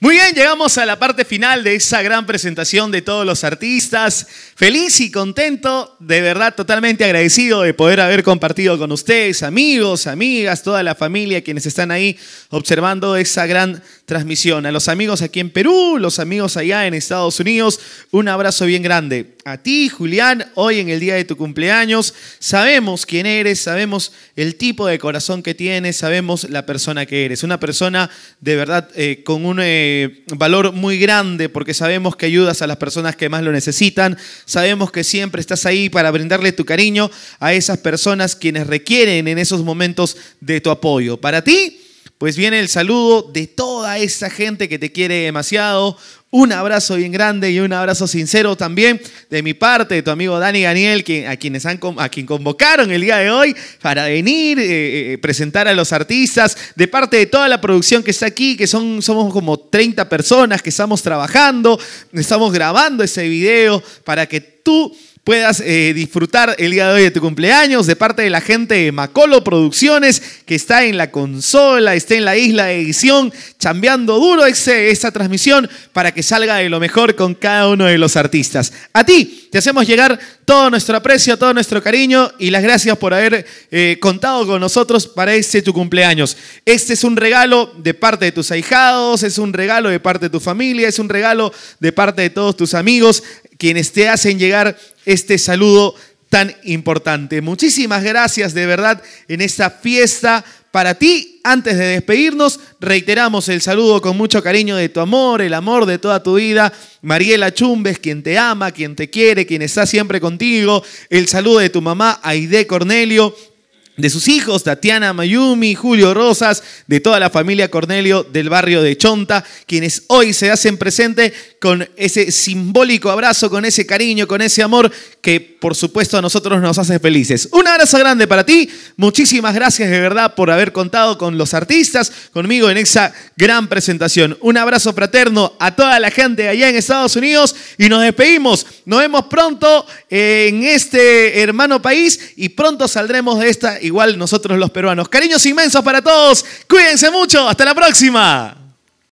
Muy bien, llegamos a la parte final de esa gran presentación de todos los artistas. Feliz y contento, de verdad totalmente agradecido de poder haber compartido con ustedes, amigos, amigas, toda la familia, quienes están ahí observando esa gran transmisión. A los amigos aquí en Perú, los amigos allá en Estados Unidos, un abrazo bien grande. A ti, Julián, hoy en el día de tu cumpleaños, sabemos quién eres, sabemos el tipo de corazón que tienes, sabemos la persona que eres. Una persona de verdad eh, con un... Eh, eh, valor muy grande porque sabemos que ayudas a las personas que más lo necesitan, sabemos que siempre estás ahí para brindarle tu cariño a esas personas quienes requieren en esos momentos de tu apoyo. Para ti, pues viene el saludo de toda esa gente que te quiere demasiado, un abrazo bien grande y un abrazo sincero también de mi parte, de tu amigo Dani Daniel, a, quienes han, a quien convocaron el día de hoy para venir, eh, eh, presentar a los artistas, de parte de toda la producción que está aquí, que son, somos como 30 personas que estamos trabajando, estamos grabando ese video para que tú puedas eh, disfrutar el día de hoy de tu cumpleaños de parte de la gente de Macolo Producciones que está en la consola, está en la isla de edición, chambeando duro esta transmisión para que salga de lo mejor con cada uno de los artistas. A ti te hacemos llegar todo nuestro aprecio, todo nuestro cariño y las gracias por haber eh, contado con nosotros para este tu cumpleaños. Este es un regalo de parte de tus ahijados, es un regalo de parte de tu familia, es un regalo de parte de todos tus amigos quienes te hacen llegar este saludo tan importante. Muchísimas gracias de verdad en esta fiesta para ti. Antes de despedirnos, reiteramos el saludo con mucho cariño de tu amor, el amor de toda tu vida. Mariela Chumbes, quien te ama, quien te quiere, quien está siempre contigo. El saludo de tu mamá, Aide Cornelio, de sus hijos, Tatiana Mayumi, Julio Rosas, de toda la familia Cornelio del barrio de Chonta, quienes hoy se hacen presente con ese simbólico abrazo, con ese cariño, con ese amor que por supuesto a nosotros nos hace felices. Un abrazo grande para ti, muchísimas gracias de verdad por haber contado con los artistas, conmigo en esa gran presentación. Un abrazo fraterno a toda la gente allá en Estados Unidos y nos despedimos. Nos vemos pronto en este hermano país y pronto saldremos de esta igual nosotros los peruanos. Cariños inmensos para todos, cuídense mucho, hasta la próxima.